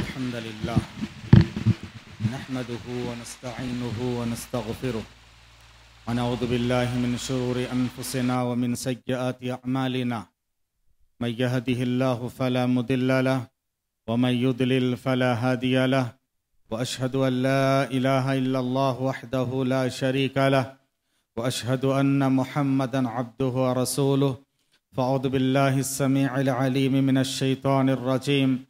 الحمد لله نحمده ونستعينه ونستغفره ونعوذ بالله من من شرور أنفسنا ومن ومن سيئات أعمالنا يهده الله الله فلا فلا مضل له له له يضلل هادي وأشهد وأشهد أن أن لا لا إله إلا وحده شريك محمدا عبده ورسوله فأعوذ بالله السميع العليم من الشيطان الرجيم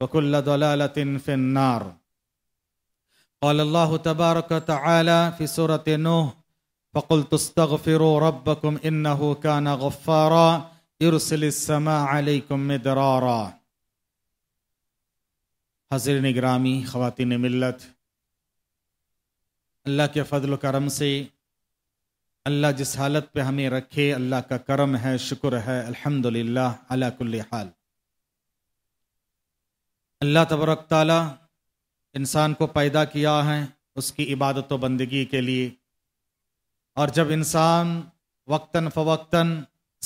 وكل ضلالة في في النار قال الله تبارك سورة نوح فقلت استغفروا ربكم إنه كان غفارا يرسل السماء عليكم مدرارا حضر نگرامی خواتین ملت اللہ کے فضل و کرم سے اللہ جس حالت پہ ہمیں رکھے اللہ کا کرم ہے شکر ہے الحمد للہ اللہ حال اللہ تبرک تعالیٰ انسان کو پیدا کیا ہے اس کی عبادت و بندگی کے لیے اور جب انسان وقتاً فوقتاً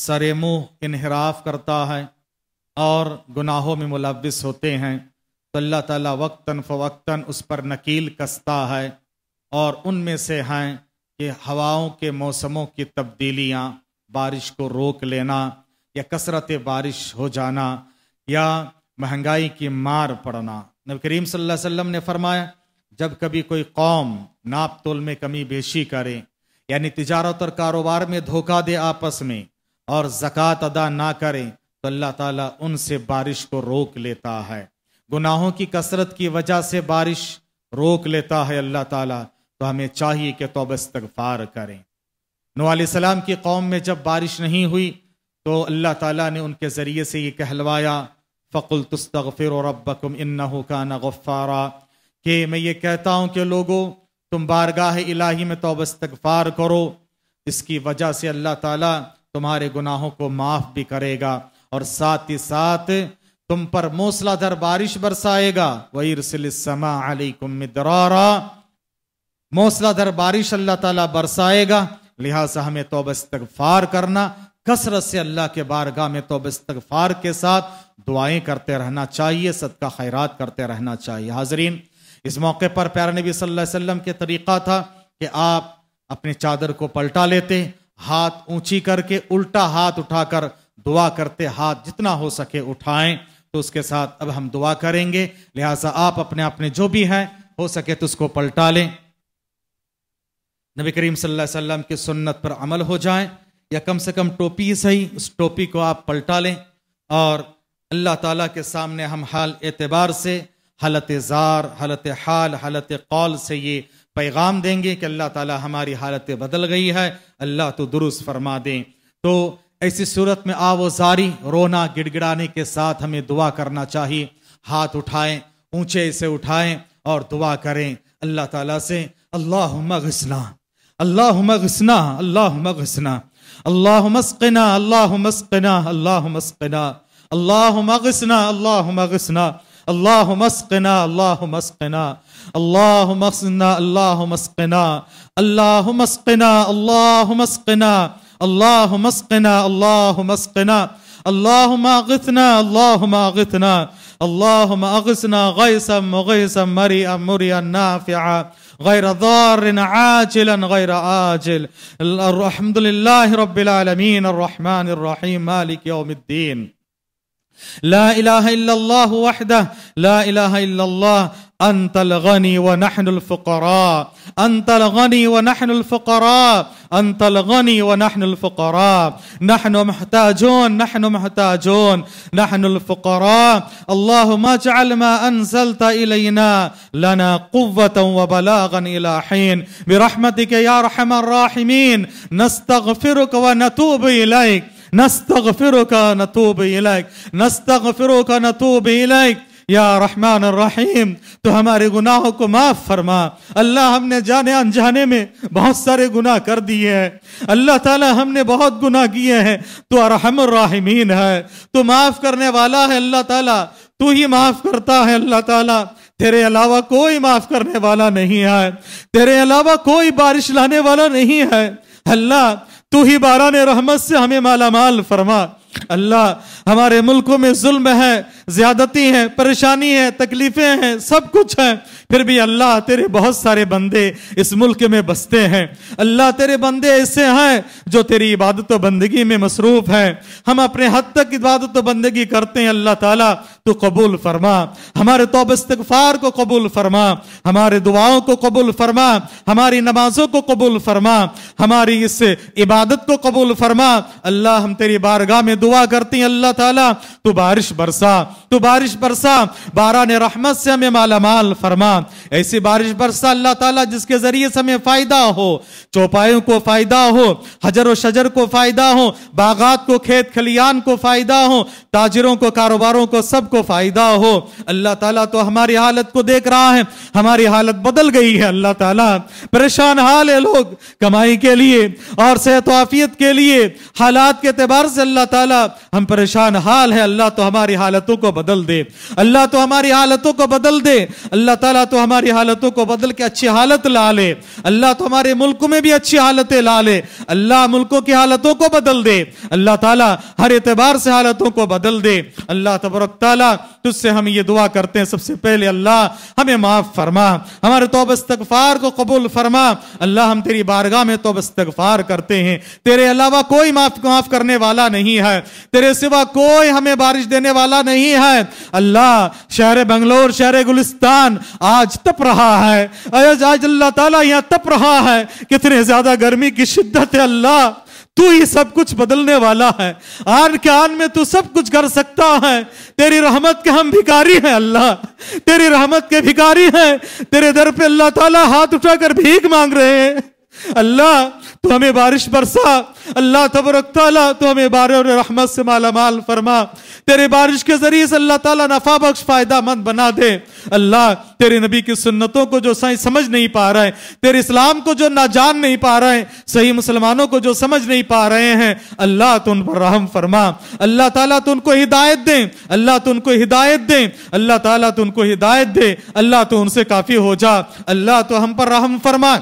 سر منہ انحراف کرتا ہے اور گناہوں میں ملوث ہوتے ہیں تو اللہ تعالیٰ وقتاً فوقتاً اس پر نکیل کستا ہے اور ان میں سے ہیں کہ ہواؤں کے موسموں کی تبدیلیاں بارش کو روک لینا یا کثرت بارش ہو جانا یا مہنگائی کی مار پڑنا نب کریم صلی اللہ علیہ وسلم نے فرمایا جب کبھی کوئی قوم ناپ تول میں کمی بیشی کرے یعنی تجارت اور کاروبار میں دھوکہ دے آپس میں اور زکوٰۃ ادا نہ کریں تو اللہ تعالیٰ ان سے بارش کو روک لیتا ہے گناہوں کی کثرت کی وجہ سے بارش روک لیتا ہے اللہ تعالیٰ تو ہمیں چاہیے کہ توبہ استغفار کریں نو علیہ السلام کی قوم میں جب بارش نہیں ہوئی تو اللہ تعالیٰ نے ان کے ذریعے سے یہ کہلوایا فقل تستغفر ربکم انہو کان غفارا کہ میں یہ کہتا ہوں کہ لوگو تم بارگاہ الہی میں توبہ استغفار کرو اس کی وجہ سے اللہ تعالیٰ تمہارے گناہوں کو معاف بھی کرے گا اور ساتھی ساتھ تم پر موصلہ در بارش برسائے گا وَإِرْسِلِ السَّمَا عَلَيْكُمْ مِدْرَارَا موصلہ در بارش اللہ تعالیٰ برسائے گا لہٰذا ہمیں توبہ استغفار کرنا کسر سے اللہ کے بارگاہ میں توبہ استغفار کے ساتھ دعائیں کرتے رہنا چاہیے صدقہ خیرات کرتے رہنا چاہیے حاضرین اس موقع پر پیارا نبی صلی اللہ علیہ وسلم کے طریقہ تھا کہ آپ اپنی چادر کو پلٹا لیتے ہاتھ اونچی کر کے الٹا ہاتھ اٹھا کر دعا کرتے ہاتھ جتنا ہو سکے اٹھائیں تو اس کے ساتھ اب ہم دعا کریں گے لہٰذا آپ اپنے اپنے جو بھی ہیں ہو سکے تو اس کو پلٹا لیں نبی کریم صلی اللہ علیہ وسلم کی سنت پر عمل ہو جائیں یا کم سے کم ٹوپی صحیح اس ٹوپی کو آپ پلٹا لیں اور اللہ تعالیٰ کے سامنے ہم حال اعتبار سے حالت زار حالت حال حالت قول سے یہ پیغام دیں گے کہ اللہ تعالیٰ ہماری حالت بدل گئی ہے اللہ تو درست فرما دیں تو ایسی صورت میں آو و زاری رونا گڑ گڑانے کے ساتھ ہمیں دعا کرنا چاہیے ہاتھ اٹھائیں اونچے سے اٹھائیں اور دعا کریں اللہ تعالیٰ سے اللہ مغسنا اللہ غسنا اللہ غسنا اللہ مسقنا اللہ مسقنا اللہ مسکنا اللهم اغثنا اللهم اغثنا اللهم اسقنا اللهم اسقنا اللهم اسقنا اللهم اسقنا اللهم اسقنا اللهم اسقنا اللهم اسقنا اللهم اسقنا اللهم اغثنا اللهم اغثنا اللهم اغثنا غيثا مغيثا مريئا مريئا نافعا غير ضار عاجلا غير آجل الحمد لله رب العالمين الرحمن الرحيم مالك يوم الدين لا اله الا الله وحده لا اله الا الله انت الغني ونحن الفقراء انت الغني ونحن الفقراء انت الغني ونحن الفقراء نحن محتاجون نحن محتاجون نحن الفقراء اللهم اجعل ما انزلت الينا لنا قوه وبلاغا الى حين برحمتك يا ارحم الراحمين نستغفرك ونتوب اليك نستغفرك نتوب إليك نستغفرك نتوب إليك یا رحمان الرحیم تو ہمارے گناہوں کو معاف فرما اللہ ہم نے جانے انجانے میں بہت سارے گناہ کر دیے ہیں اللہ تعالی ہم نے بہت گناہ کیے ہیں تو ارحم الرحمین ہے تو معاف کرنے والا ہے اللہ تعالی تو ہی معاف کرتا ہے اللہ تعالی تیرے علاوہ کوئی معاف کرنے والا نہیں ہے تیرے علاوہ کوئی بارش لانے والا نہیں ہے اللہ تو ہی بارہ رحمت سے ہمیں مالا مال فرما اللہ ہمارے ملکوں میں ظلم ہے زیادتی ہے پریشانی ہے تکلیفیں ہیں سب کچھ ہے پھر بھی اللہ تیرے بہت سارے بندے اس ملک میں بستے ہیں اللہ تیرے بندے ایسے ہیں جو تیری عبادت و بندگی میں مصروف ہیں ہم اپنے حد تک عبادت و بندگی کرتے ہیں اللہ تعالیٰ تو قبول فرما ہمارے توب استغفار کو قبول فرما ہمارے دعاؤں کو قبول فرما ہماری نمازوں کو قبول فرما ہماری اس عبادت کو قبول فرما اللہ ہم تیری بارگاہ میں دعا کرتی ہیں اللہ تعالیٰ تو بارش برسا تو بارش برسا باران رحمت سے ہمیں مالا مال فرما ایسی بارش برسا اللہ تعالیٰ جس کے ذریعے سے ہمیں فائدہ ہو چوپائیوں کو فائدہ ہو حجر و شجر کو فائدہ ہو باغات کو کھیت کھلیان کو فائدہ ہو تاجروں کو کاروباروں کو سب کو فائدہ ہو اللہ تعالیٰ تو ہماری حالت کو دیکھ رہا ہے ہماری حالت بدل گئی ہے اللہ تعالیٰ پریشان حال ہے لوگ کمائی کے لیے اور صحت و عافیت کے لیے حالات کے اعتبار سے اللہ تعالیٰ ہم پریشان حال ہے اللہ تو ہماری حالتوں کو بدل دے اللہ تعالیٰ تو ہماری حالتوں کو بدل کے اچھی حالت لا لے اللہ تو ہمارے ملک میں بھی اچھی حالتیں لا لے اللہ ملکوں کی حالتوں کو بدل دے اللہ تعالیٰ ہر اعتبار سے حالتوں کو بدل دے اللہ تبرک تعالیٰ تجھ سے ہم یہ دعا کرتے ہیں سب سے پہلے اللہ ہمیں معاف فرما ہمارے توب استغفار کو قبول فرما اللہ ہم تیری بارگاہ میں توب استغفار کرتے ہیں تیرے علاوہ کوئی معاف معاف کرنے والا نہیں ہے تیرے سوا کوئی ہمیں بارش دینے والا نہیں ہے اللہ شہر بنگلور شہر گلستان آج تپ رہا ہے آج اللہ تعالیٰ یہاں تپ رہا ہے کتنے زیادہ گرمی کی شدت ہے اللہ تو ہی سب کچھ بدلنے والا ہے آن کے آن میں تو سب کچھ کر سکتا ہے تیری رحمت کے ہم بھکاری ہیں اللہ تیری رحمت کے بھکاری ہیں تیرے در پہ اللہ تعالیٰ ہاتھ اٹھا کر بھیک مانگ رہے ہیں اللہ تو ہمیں بارش برسا اللہ تبرک تعالیٰ تو ہمیں بار رحمت سے مالا مال فرما تیرے بارش کے ذریعے سے اللہ تعالیٰ نفع بخش فائدہ مند بنا دے اللہ تیرے نبی کی سنتوں کو جو صحیح سمجھ نہیں پا رہا ہے تیرے اسلام کو جو ناجان نہیں پا رہا ہے صحیح مسلمانوں کو جو سمجھ نہیں پا رہے ہیں اللہ تو ان پر رحم فرما اللہ تعالیٰ تو ان کو ہدایت دیں اللہ تو ان کو ہدایت دیں اللہ تعالیٰ تو ان کو ہدایت دے اللہ تو ان سے کافی ہو جا اللہ تو ہم پر رحم فرما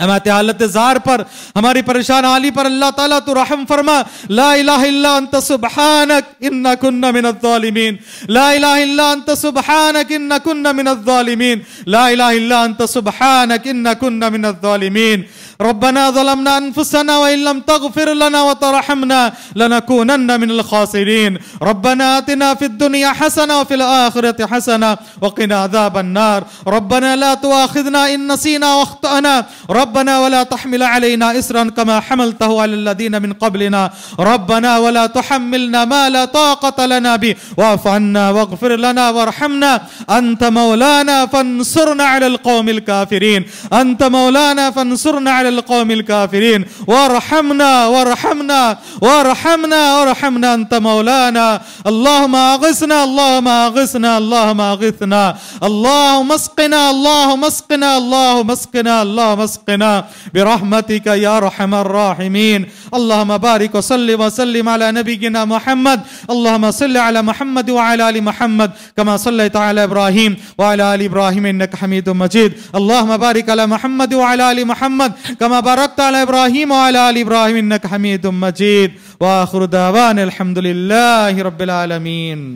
ہمارے حالت زار پر ہماری پریشان حالی پر اللہ تعالیٰ تو رحم فرما لا الہ الا انت سبحانك ان کن من الظالمین لا الہ الا انت سبحانك ان کن من الظالمین لا الہ الا انت سبحانك ان کن من الظالمین ربنا ظلمنا انفسنا وان لم تغفر لنا وترحمنا لنكونن من الخاسرين ربنا اتنا في الدنيا حسنه وفي الاخره حسنه وقنا عذاب النار ربنا لا تؤاخذنا ان نسينا واخطانا ربنا ولا تحمل علينا إسرا كما حملته على الذين من قبلنا ربنا ولا تحملنا ما لا طاقة لنا به واعف عنا واغفر لنا وارحمنا أنت مولانا فانصرنا على القوم الكافرين أنت مولانا فانصرنا على القوم الكافرين وارحمنا وارحمنا وارحمنا وارحمنا أنت مولانا اللهم أغثنا اللهم أغثنا اللهم أغثنا اللهم اسقنا اللهم اسقنا اللهم اسقنا اللهم اسقنا وارحمنا برحمتك يا رحم الراحمين اللهم بارك وصل وسلم على نبينا محمد اللهم صل على محمد وعلى ال محمد كما صليت على ابراهيم وعلى ال ابراهيم انك حميد مجيد اللهم بارك على محمد وعلى ال محمد كما باركت على ابراهيم وعلى ال ابراهيم انك حميد مجيد واخر دعوانا الحمد لله رب العالمين